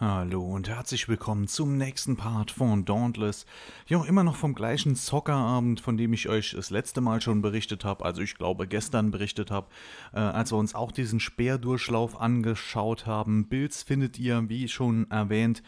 Hallo und herzlich willkommen zum nächsten Part von Dauntless. Ja, immer noch vom gleichen Zockerabend, von dem ich euch das letzte Mal schon berichtet habe, also ich glaube gestern berichtet habe, äh, als wir uns auch diesen Speerdurchlauf angeschaut haben. Bills findet ihr, wie schon erwähnt,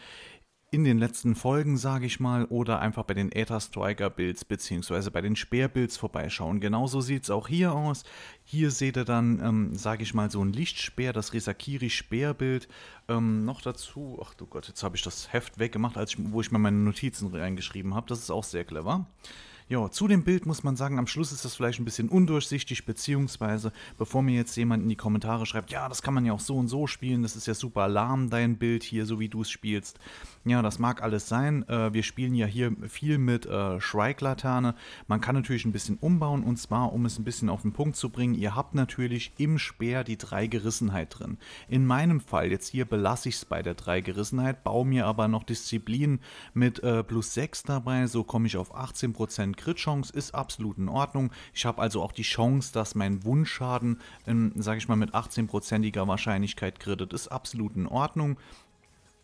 in den letzten Folgen, sage ich mal, oder einfach bei den Aether Striker Builds bzw. bei den Speer vorbeischauen. Genauso sieht es auch hier aus. Hier seht ihr dann, ähm, sage ich mal, so ein Lichtspeer, das Resakiri Speerbild. Ähm, noch dazu, ach du Gott, jetzt habe ich das Heft weggemacht, als ich, wo ich mir meine Notizen reingeschrieben habe. Das ist auch sehr clever. Ja, zu dem Bild muss man sagen, am Schluss ist das vielleicht ein bisschen undurchsichtig, beziehungsweise bevor mir jetzt jemand in die Kommentare schreibt, ja, das kann man ja auch so und so spielen, das ist ja super Alarm, dein Bild hier, so wie du es spielst. Ja, das mag alles sein. Äh, wir spielen ja hier viel mit äh, Schweiglaterne. Man kann natürlich ein bisschen umbauen und zwar, um es ein bisschen auf den Punkt zu bringen, ihr habt natürlich im Speer die 3 Gerissenheit drin. In meinem Fall, jetzt hier belasse ich es bei der 3 Gerissenheit, baue mir aber noch Disziplin mit äh, plus 6 dabei, so komme ich auf 18% und Crit-Chance ist absolut in Ordnung. Ich habe also auch die Chance, dass mein Wunschschaden, ähm, sage ich mal, mit 18%iger Wahrscheinlichkeit krittet. Ist absolut in Ordnung.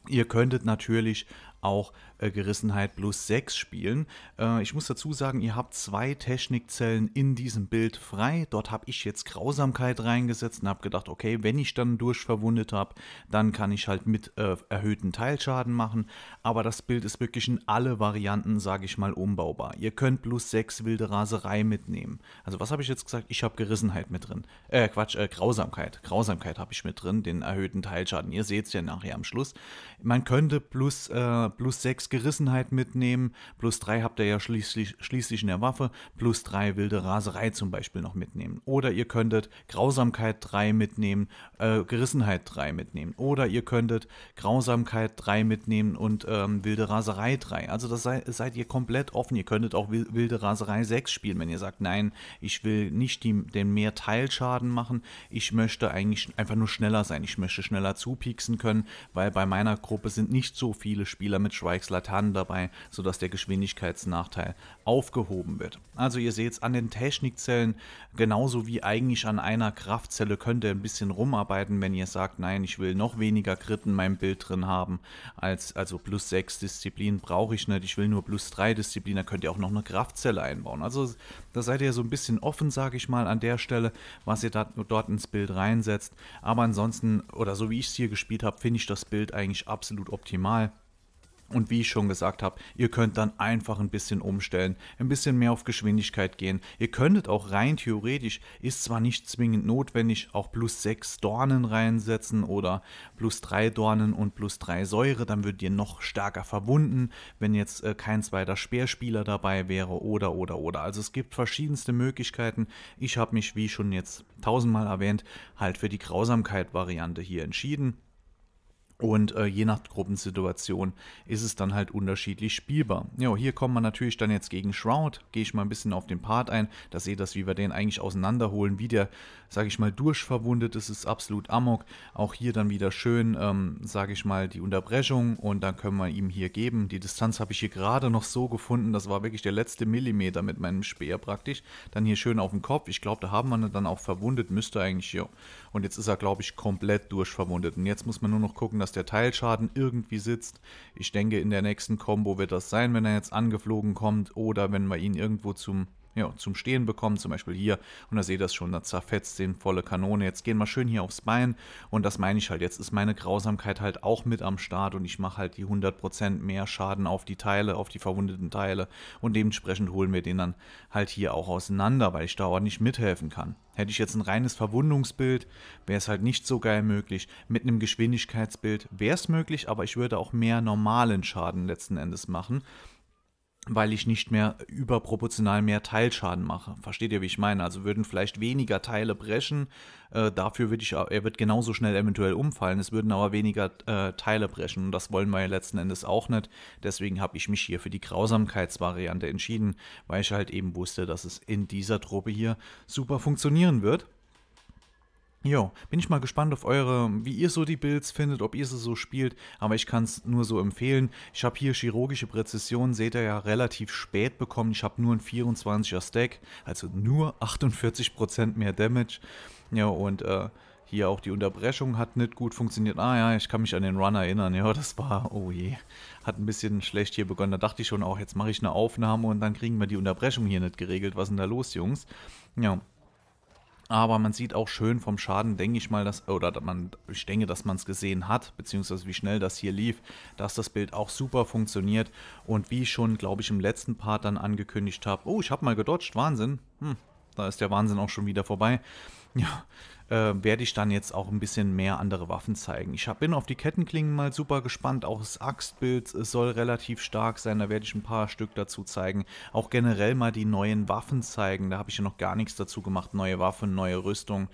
Ihr könntet natürlich auch äh, Gerissenheit plus 6 spielen. Äh, ich muss dazu sagen, ihr habt zwei Technikzellen in diesem Bild frei. Dort habe ich jetzt Grausamkeit reingesetzt und habe gedacht, okay, wenn ich dann durchverwundet habe, dann kann ich halt mit äh, erhöhten Teilschaden machen. Aber das Bild ist wirklich in alle Varianten, sage ich mal, umbaubar. Ihr könnt plus 6 wilde Raserei mitnehmen. Also was habe ich jetzt gesagt? Ich habe Gerissenheit mit drin. Äh, Quatsch, äh, Grausamkeit. Grausamkeit habe ich mit drin, den erhöhten Teilschaden. Ihr seht es ja nachher am Schluss. Man könnte plus äh, plus 6 Gerissenheit mitnehmen, plus 3 habt ihr ja schließlich, schließlich in der Waffe, plus 3 wilde Raserei zum Beispiel noch mitnehmen. Oder ihr könntet Grausamkeit 3 mitnehmen, äh, Gerissenheit 3 mitnehmen. Oder ihr könntet Grausamkeit 3 mitnehmen und ähm, wilde Raserei 3. Also das sei, seid ihr komplett offen. Ihr könntet auch wilde Raserei 6 spielen, wenn ihr sagt, nein, ich will nicht die, den mehr Teilschaden machen. Ich möchte eigentlich einfach nur schneller sein. Ich möchte schneller zupieksen können, weil bei meiner Gruppe sind nicht so viele Spieler oder mit Schweigsleitern dabei, sodass der Geschwindigkeitsnachteil aufgehoben wird. Also ihr seht es an den Technikzellen, genauso wie eigentlich an einer Kraftzelle könnt ihr ein bisschen rumarbeiten, wenn ihr sagt, nein, ich will noch weniger Grit in meinem Bild drin haben, als also plus 6 Disziplinen brauche ich nicht, ich will nur plus 3 Disziplinen, da könnt ihr auch noch eine Kraftzelle einbauen. Also da seid ihr so ein bisschen offen, sage ich mal, an der Stelle, was ihr da, dort ins Bild reinsetzt. Aber ansonsten, oder so wie ich es hier gespielt habe, finde ich das Bild eigentlich absolut optimal. Und wie ich schon gesagt habe, ihr könnt dann einfach ein bisschen umstellen, ein bisschen mehr auf Geschwindigkeit gehen. Ihr könntet auch rein theoretisch, ist zwar nicht zwingend notwendig, auch plus 6 Dornen reinsetzen oder plus 3 Dornen und plus 3 Säure, dann würdet ihr noch stärker verwunden, wenn jetzt äh, kein zweiter Speerspieler dabei wäre oder oder oder. Also es gibt verschiedenste Möglichkeiten. Ich habe mich, wie schon jetzt tausendmal erwähnt, halt für die Grausamkeit-Variante hier entschieden. Und äh, je nach Gruppensituation ist es dann halt unterschiedlich spielbar. Jo, hier kommt man natürlich dann jetzt gegen Shroud. Gehe ich mal ein bisschen auf den Part ein, Da seht ihr das, wie wir den eigentlich auseinanderholen, wie der, sage ich mal, durchverwundet ist, ist absolut amok. Auch hier dann wieder schön, ähm, sage ich mal, die Unterbrechung und dann können wir ihm hier geben. Die Distanz habe ich hier gerade noch so gefunden, das war wirklich der letzte Millimeter mit meinem Speer praktisch. Dann hier schön auf den Kopf. Ich glaube, da haben wir ihn dann auch verwundet, müsste eigentlich, ja. Und jetzt ist er, glaube ich, komplett durchverwundet. Und jetzt muss man nur noch gucken, dass dass der Teilschaden irgendwie sitzt. Ich denke, in der nächsten Combo wird das sein, wenn er jetzt angeflogen kommt oder wenn wir ihn irgendwo zum ja, zum Stehen bekommen, zum Beispiel hier. Und da seht ihr das schon, da zerfetzt den volle Kanone. Jetzt gehen wir schön hier aufs Bein und das meine ich halt. Jetzt ist meine Grausamkeit halt auch mit am Start und ich mache halt die 100% mehr Schaden auf die Teile, auf die verwundeten Teile. Und dementsprechend holen wir den dann halt hier auch auseinander, weil ich da nicht mithelfen kann. Hätte ich jetzt ein reines Verwundungsbild, wäre es halt nicht so geil möglich. Mit einem Geschwindigkeitsbild wäre es möglich, aber ich würde auch mehr normalen Schaden letzten Endes machen weil ich nicht mehr überproportional mehr Teilschaden mache. Versteht ihr, wie ich meine? Also würden vielleicht weniger Teile brechen, äh, dafür würde ich, äh, er wird genauso schnell eventuell umfallen, es würden aber weniger äh, Teile brechen und das wollen wir ja letzten Endes auch nicht. Deswegen habe ich mich hier für die Grausamkeitsvariante entschieden, weil ich halt eben wusste, dass es in dieser Truppe hier super funktionieren wird. Jo, bin ich mal gespannt auf eure, wie ihr so die Builds findet, ob ihr sie so spielt, aber ich kann es nur so empfehlen. Ich habe hier chirurgische Präzision, seht ihr ja, relativ spät bekommen. Ich habe nur ein 24er Stack, also nur 48% mehr Damage. Ja, und äh, hier auch die Unterbrechung hat nicht gut funktioniert. Ah ja, ich kann mich an den Run erinnern. Ja, das war, oh je, hat ein bisschen schlecht hier begonnen. Da dachte ich schon auch, jetzt mache ich eine Aufnahme und dann kriegen wir die Unterbrechung hier nicht geregelt. Was ist denn da los, Jungs? Ja, aber man sieht auch schön vom Schaden, denke ich mal, dass, oder man, ich denke, dass man es gesehen hat, beziehungsweise wie schnell das hier lief, dass das Bild auch super funktioniert. Und wie ich schon, glaube ich, im letzten Part dann angekündigt habe, oh, ich habe mal gedodged, Wahnsinn. Hm, da ist der Wahnsinn auch schon wieder vorbei ja, äh, werde ich dann jetzt auch ein bisschen mehr andere Waffen zeigen. Ich hab, bin auf die Kettenklingen mal super gespannt. Auch das Axtbild äh, soll relativ stark sein. Da werde ich ein paar Stück dazu zeigen. Auch generell mal die neuen Waffen zeigen. Da habe ich ja noch gar nichts dazu gemacht. Neue Waffen, neue Rüstung.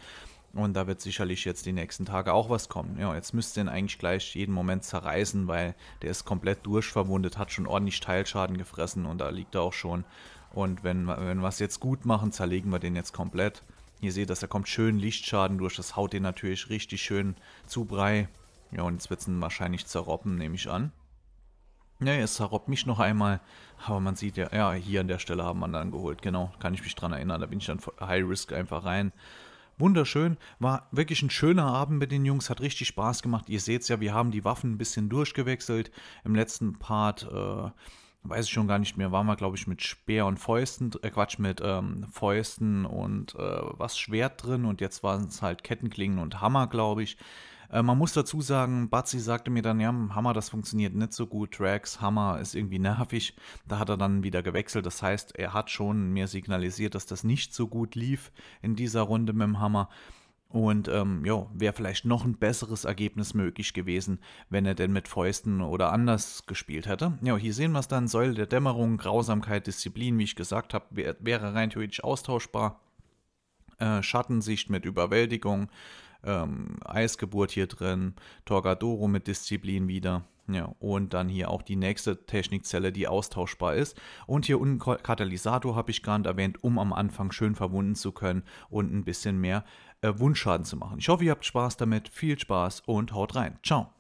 Und da wird sicherlich jetzt die nächsten Tage auch was kommen. Ja, jetzt müsst ihr den eigentlich gleich jeden Moment zerreißen, weil der ist komplett durchverwundet, hat schon ordentlich Teilschaden gefressen und da liegt er auch schon. Und wenn, wenn wir es jetzt gut machen, zerlegen wir den jetzt komplett. Ihr seht das, da kommt schön Lichtschaden durch. Das haut den natürlich richtig schön zu Brei. Ja, und jetzt wird es ihn wahrscheinlich zerroppen, nehme ich an. Ja, es zerroppt mich noch einmal. Aber man sieht ja, ja, hier an der Stelle haben wir dann geholt. Genau, kann ich mich dran erinnern. Da bin ich dann High Risk einfach rein. Wunderschön, war wirklich ein schöner Abend mit den Jungs, hat richtig Spaß gemacht. Ihr seht es ja, wir haben die Waffen ein bisschen durchgewechselt. Im letzten Part äh, weiß ich schon gar nicht mehr, waren wir, glaube ich, mit Speer und Fäusten, äh, Quatsch, mit ähm, Fäusten und äh, was Schwert drin und jetzt waren es halt Kettenklingen und Hammer, glaube ich. Äh, man muss dazu sagen, Batzi sagte mir dann, ja, Hammer, das funktioniert nicht so gut, Drax, Hammer ist irgendwie nervig. Da hat er dann wieder gewechselt, das heißt, er hat schon mir signalisiert, dass das nicht so gut lief in dieser Runde mit dem Hammer. Und ähm, ja, wäre vielleicht noch ein besseres Ergebnis möglich gewesen, wenn er denn mit Fäusten oder anders gespielt hätte. Ja, hier sehen wir es dann, Säule der Dämmerung, Grausamkeit, Disziplin, wie ich gesagt habe, wär, wäre rein theoretisch austauschbar. Äh, Schattensicht mit Überwältigung, ähm, Eisgeburt hier drin, Torgadoro mit Disziplin wieder. Ja, und dann hier auch die nächste Technikzelle, die austauschbar ist. Und hier unten Katalysator habe ich gerade erwähnt, um am Anfang schön verwunden zu können und ein bisschen mehr äh, Wunschschaden zu machen. Ich hoffe, ihr habt Spaß damit. Viel Spaß und haut rein. Ciao.